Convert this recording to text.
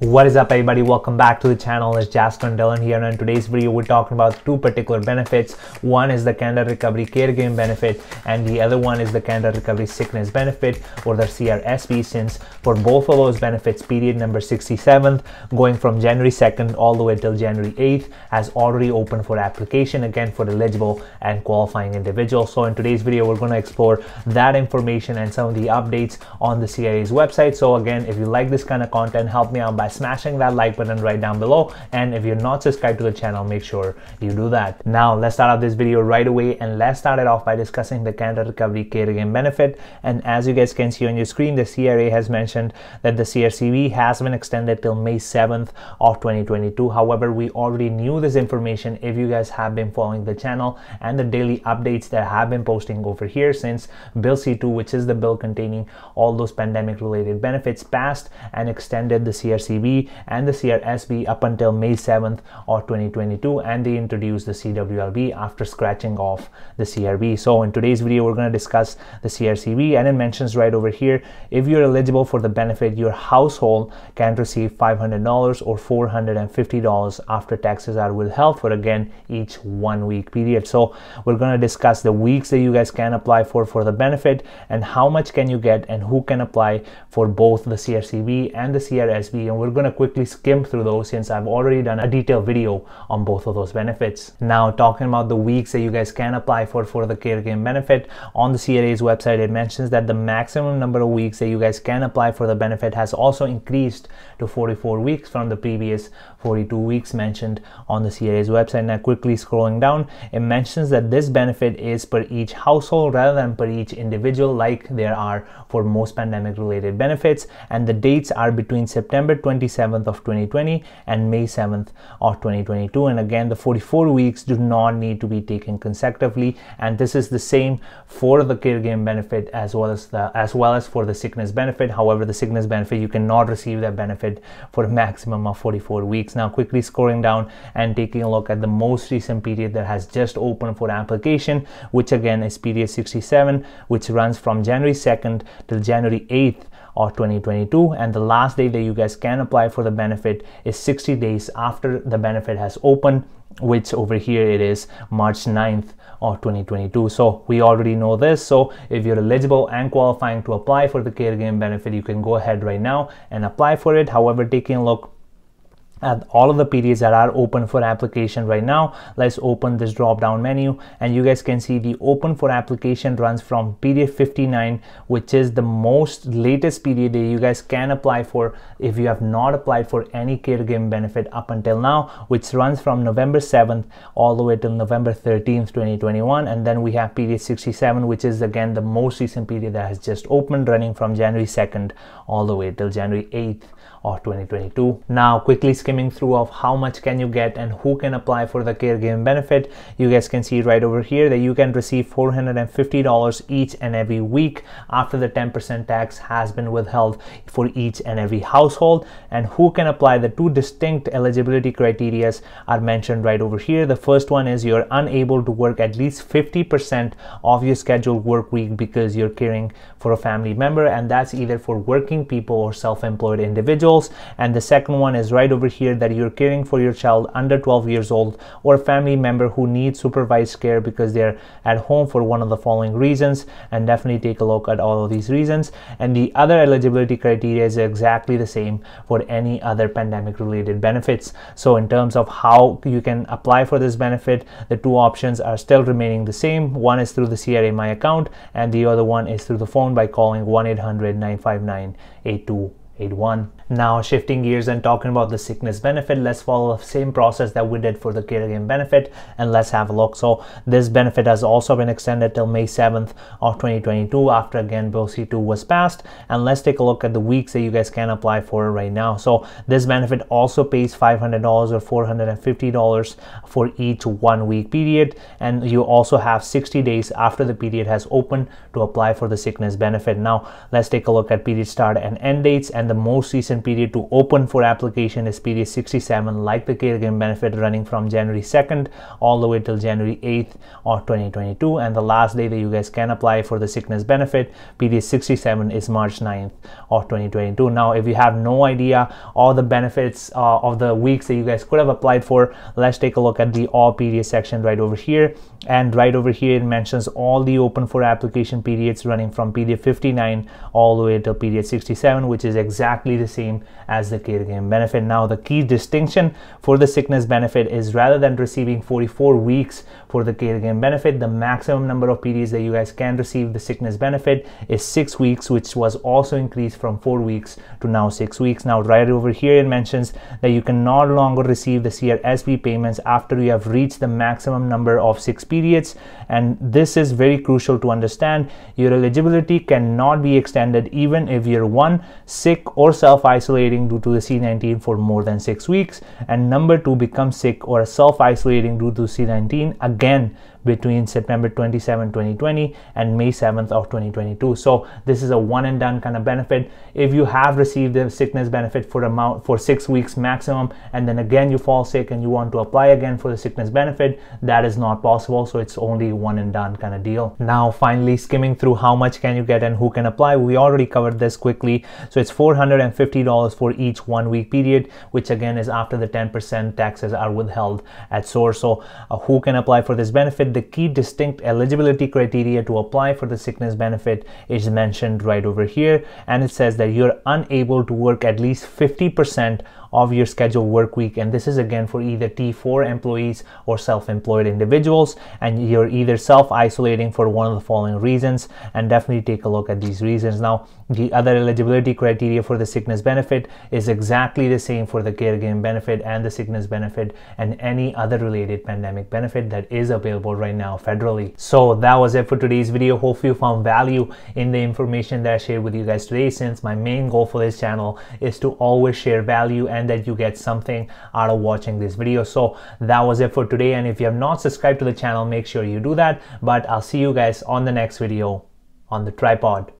What is up everybody, welcome back to the channel, it's Jasper and Dylan here and in today's video we're talking about two particular benefits. One is the Canada Recovery Care Game benefit and the other one is the Canada Recovery Sickness benefit or the CRSB since for both of those benefits period number 67th going from January 2nd all the way till January 8th has already opened for application again for eligible and qualifying individuals. So in today's video we're going to explore that information and some of the updates on the CIA's website. So again if you like this kind of content help me out by by smashing that like button right down below. And if you're not subscribed to the channel, make sure you do that. Now let's start off this video right away and let's start it off by discussing the Canada Recovery Care Again benefit. And as you guys can see on your screen, the CRA has mentioned that the CRCV has been extended till May 7th of 2022. However, we already knew this information if you guys have been following the channel and the daily updates that I have been posting over here since Bill C2, which is the bill containing all those pandemic related benefits passed and extended the CRCV CB and the CRSB up until May 7th or 2022 and they introduced the CWLB after scratching off the CRB. So in today's video we're going to discuss the CRCB and it mentions right over here if you're eligible for the benefit your household can receive $500 or $450 after taxes are withheld for again each one week period. So we're going to discuss the weeks that you guys can apply for for the benefit and how much can you get and who can apply for both the CRCB and the CRSB and we're we're going to quickly skim through those since I've already done a detailed video on both of those benefits. Now talking about the weeks that you guys can apply for for the game benefit on the CRA's website it mentions that the maximum number of weeks that you guys can apply for the benefit has also increased to 44 weeks from the previous 42 weeks mentioned on the CRA's website. Now quickly scrolling down it mentions that this benefit is per each household rather than per each individual like there are for most pandemic related benefits and the dates are between September 20 27th of 2020 and May 7th of 2022. And again, the 44 weeks do not need to be taken consecutively. And this is the same for the caregiving benefit as well as the as well as for the sickness benefit. However, the sickness benefit you cannot receive that benefit for a maximum of 44 weeks. Now, quickly scrolling down and taking a look at the most recent period that has just opened for application, which again is period 67, which runs from January 2nd till January 8th or 2022 and the last day that you guys can apply for the benefit is 60 days after the benefit has opened which over here it is March 9th of 2022 so we already know this so if you're eligible and qualifying to apply for the caregiver benefit you can go ahead right now and apply for it however taking a look at all of the periods that are open for application right now. Let's open this drop down menu and you guys can see the open for application runs from period 59, which is the most latest period that you guys can apply for if you have not applied for any caregiving benefit up until now, which runs from November 7th all the way till November 13th, 2021. And then we have period 67, which is again the most recent period that has just opened running from January 2nd all the way till January 8th of 2022. Now quickly skim skimming through of how much can you get and who can apply for the caregiving benefit you guys can see right over here that you can receive $450 each and every week after the 10% tax has been withheld for each and every household and who can apply the two distinct eligibility criteria are mentioned right over here the first one is you're unable to work at least 50% of your scheduled work week because you're caring for a family member and that's either for working people or self-employed individuals and the second one is right over here that you're caring for your child under 12 years old or a family member who needs supervised care because they're at home for one of the following reasons and definitely take a look at all of these reasons and the other eligibility criteria is exactly the same for any other pandemic related benefits so in terms of how you can apply for this benefit the two options are still remaining the same one is through the CRA my account and the other one is through the phone by calling 1-800-959-82 now shifting gears and talking about the sickness benefit, let's follow the same process that we did for the caregiving benefit and let's have a look. So this benefit has also been extended till May 7th of 2022 after again Bill C2 was passed and let's take a look at the weeks that you guys can apply for right now. So this benefit also pays $500 or $450 for each one week period and you also have 60 days after the period has opened to apply for the sickness benefit. Now let's take a look at period start and end dates and and the most recent period to open for application is period 67 like the caregiving benefit running from January 2nd all the way till January 8th of 2022 and the last day that you guys can apply for the sickness benefit period 67 is March 9th of 2022 now if you have no idea all the benefits uh, of the weeks that you guys could have applied for let's take a look at the all periods section right over here and right over here it mentions all the open for application periods running from period 59 all the way till period 67 which is exactly exactly the same as the game benefit. Now, the key distinction for the sickness benefit is rather than receiving 44 weeks for the game benefit, the maximum number of periods that you guys can receive the sickness benefit is six weeks, which was also increased from four weeks to now six weeks. Now, right over here, it mentions that you can no longer receive the CRSP payments after you have reached the maximum number of six periods. And this is very crucial to understand. Your eligibility cannot be extended even if you're one, sick, or self-isolating due to the C19 for more than six weeks, and number two, become sick or self-isolating due to C19 again between September 27, 2020 and May 7th of 2022. So this is a one and done kind of benefit. If you have received the sickness benefit for amount for six weeks maximum, and then again you fall sick and you want to apply again for the sickness benefit, that is not possible. So it's only one and done kind of deal. Now finally skimming through how much can you get and who can apply. We already covered this quickly. So it's 400 $450 for each one week period, which again is after the 10% taxes are withheld at source. So, uh, who can apply for this benefit? The key distinct eligibility criteria to apply for the sickness benefit is mentioned right over here, and it says that you're unable to work at least 50% of your scheduled work week. And this is again for either T4 employees or self-employed individuals. And you're either self-isolating for one of the following reasons and definitely take a look at these reasons. Now, the other eligibility criteria for the sickness benefit is exactly the same for the caregiving benefit and the sickness benefit and any other related pandemic benefit that is available right now federally. So that was it for today's video. Hope you found value in the information that I shared with you guys today since my main goal for this channel is to always share value and that you get something out of watching this video. So that was it for today. And if you have not subscribed to the channel, make sure you do that. But I'll see you guys on the next video on the tripod.